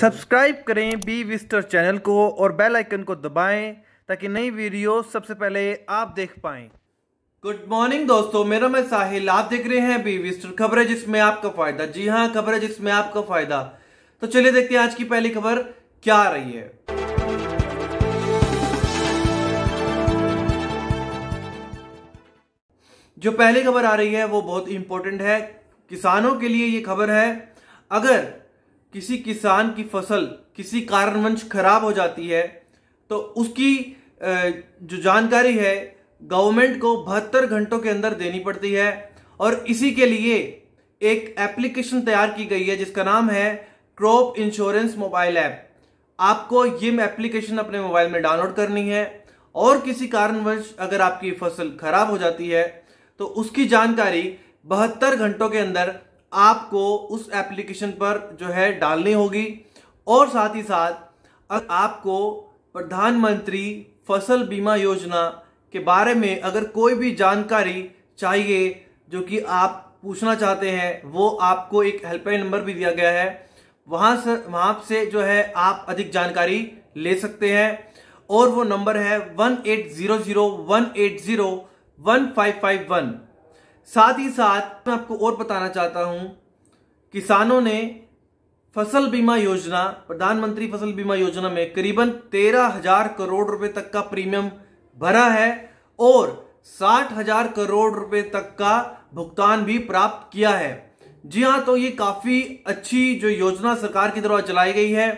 subscribe करें B विस्टर channel को और बेल आइकन को दबाएं ताकि नई वीडियो सबसे पहले आप देख पाएं गुड मॉर्निंग दोस्तों मेरा मैं साहिल आप देख रहे हैं बी विस्टर खबर है जिसमें आपका फायदा जी हाँ खबर है जिसमें आपका फायदा तो चलिए देखते हैं आज की पहली खबर क्या आ रही है जो पहली खबर आ रही है वो बहुत इंपॉर्टेंट है किसानों के लिए ये खबर है अगर किसी किसान की फसल किसी कारणवंश खराब हो जाती है तो उसकी जो जानकारी है गवर्नमेंट को बहत्तर घंटों के अंदर देनी पड़ती है और इसी के लिए एक एप्लीकेशन तैयार की गई है जिसका नाम है क्रॉप इंश्योरेंस मोबाइल ऐप आपको ये एप्लीकेशन अपने मोबाइल में डाउनलोड करनी है और किसी कारणवश अगर आपकी फसल खराब हो जाती है तो उसकी जानकारी बहत्तर घंटों के अंदर आपको उस एप्लीकेशन पर जो है डालनी होगी और साथ ही साथ आपको प्रधानमंत्री फसल बीमा योजना के बारे में अगर कोई भी जानकारी चाहिए जो कि आप पूछना चाहते हैं वो आपको एक हेल्पलाइन नंबर भी दिया गया है वहाँ से वहाँ से जो है आप अधिक जानकारी ले सकते हैं और वो नंबर है one eight zero zero one eight zero one five five one साथ ही साथ मैं आपको और बताना चाहता हूं किसानों ने फसल बीमा योजना प्रधानमंत्री फसल बीमा योजना में करीबन तेरह हजार करोड़ रुपए तक का प्रीमियम भरा है और साठ हजार करोड़ रुपए तक का भुगतान भी प्राप्त किया है जी हाँ तो ये काफी अच्छी जो योजना सरकार की द्वारा चलाई गई है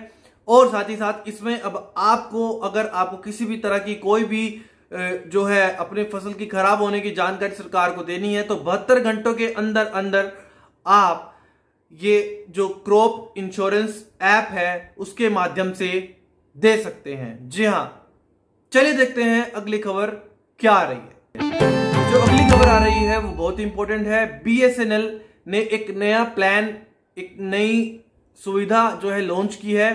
और साथ ही साथ इसमें अब आपको अगर आपको किसी भी तरह की कोई भी जो है अपने फसल की खराब होने की जानकारी सरकार को देनी है तो बहत्तर घंटों के अंदर अंदर आप ये जो क्रॉप इंश्योरेंस ऐप है उसके माध्यम से दे सकते हैं जी हाँ चलिए देखते हैं अगली खबर क्या आ रही है जो अगली खबर आ रही है वो बहुत इंपॉर्टेंट है बीएसएनएल ने एक नया प्लान एक नई सुविधा जो है लॉन्च की है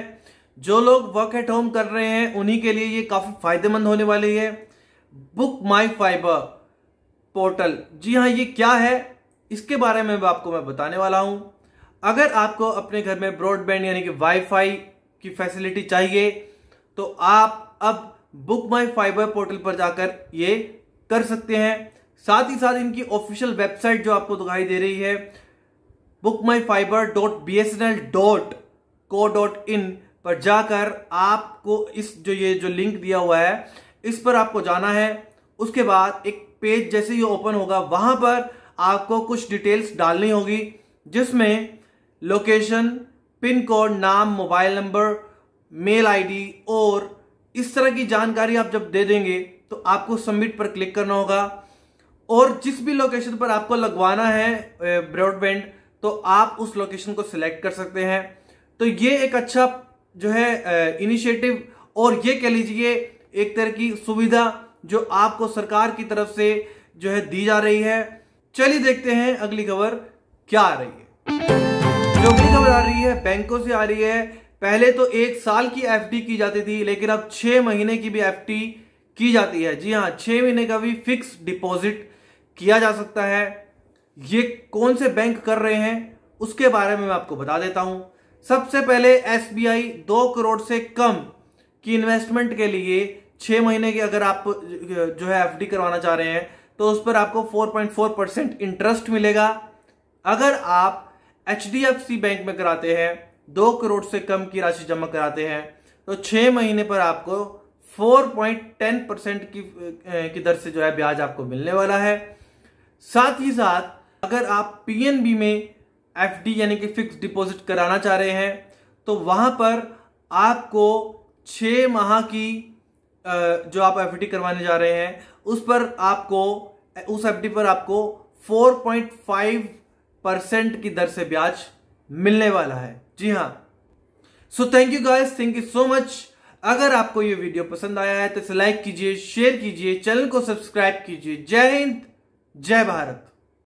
जो लोग वर्क एट होम कर रहे हैं उन्हीं के लिए ये काफी फायदेमंद होने वाली है बुक माई फाइबर पोर्टल जी हाँ ये क्या है इसके बारे में भी आपको मैं बताने वाला हूँ अगर आपको अपने घर में ब्रॉडबैंड यानी कि वाईफाई की फैसिलिटी चाहिए तो आप अब बुक माई फाइबर पोर्टल पर जाकर ये कर सकते हैं साथ ही साथ इनकी ऑफिशियल वेबसाइट जो आपको दिखाई दे रही है book my fibre dot B S N L dot co dot in पर जाकर आपको इस जो ये जो लिंक दिया हुआ है इस पर आपको जाना है उसके बाद एक पेज जैसे ही ओपन होगा वहाँ पर आपको कुछ डिटेल्स डालनी होगी जिसमें लोकेशन पिन कोड नाम मोबाइल नंबर मेल आईडी और इस तरह की जानकारी आप जब दे देंगे तो आपको सबमिट पर क्लिक करना होगा और जिस भी लोकेशन पर आपको लगवाना है ब्रॉडबैंड तो आप उस लोकेशन को सिलेक्ट कर सकते हैं तो ये एक अच्छा जो है इनिशिएटिव और ये कह लीजिए एक तरह की सुविधा जो आपको सरकार की तरफ से जो है दी जा रही है चलिए देखते हैं अगली खबर क्या आ रही है जो भी खबर आ रही है बैंकों से आ रही है पहले तो एक साल की एफडी की जाती थी लेकिन अब छह महीने की भी एफडी की जाती है जी हाँ छह महीने का भी फिक्स डिपॉजिट किया जा सकता है ये कौन से बैंक कर रहे हैं उसके बारे में मैं आपको बता देता हूं सबसे पहले एसबीआई दो करोड़ से कम की इन्वेस्टमेंट के लिए छः महीने की अगर आप जो है एफडी करवाना चाह रहे हैं तो उस पर आपको 4.4 परसेंट इंटरेस्ट मिलेगा अगर आप एच बैंक में कराते हैं दो करोड़ से कम की राशि जमा कराते हैं तो छह महीने पर आपको 4.10 परसेंट की की दर से जो है ब्याज आपको मिलने वाला है साथ ही साथ अगर आप पीएनबी में एफडी यानी कि फिक्स डिपॉजिट कराना चाह रहे हैं तो वहां पर आपको छ माह की जो आप एफ करवाने जा रहे हैं उस पर आपको उस एफ पर आपको 4.5 परसेंट की दर से ब्याज मिलने वाला है जी हाँ so thank you guys thank you so much अगर आपको ये वीडियो पसंद आया है तो इसे लाइक कीजिए शेयर कीजिए चैनल को सब्सक्राइब कीजिए जय हिंद जय भारत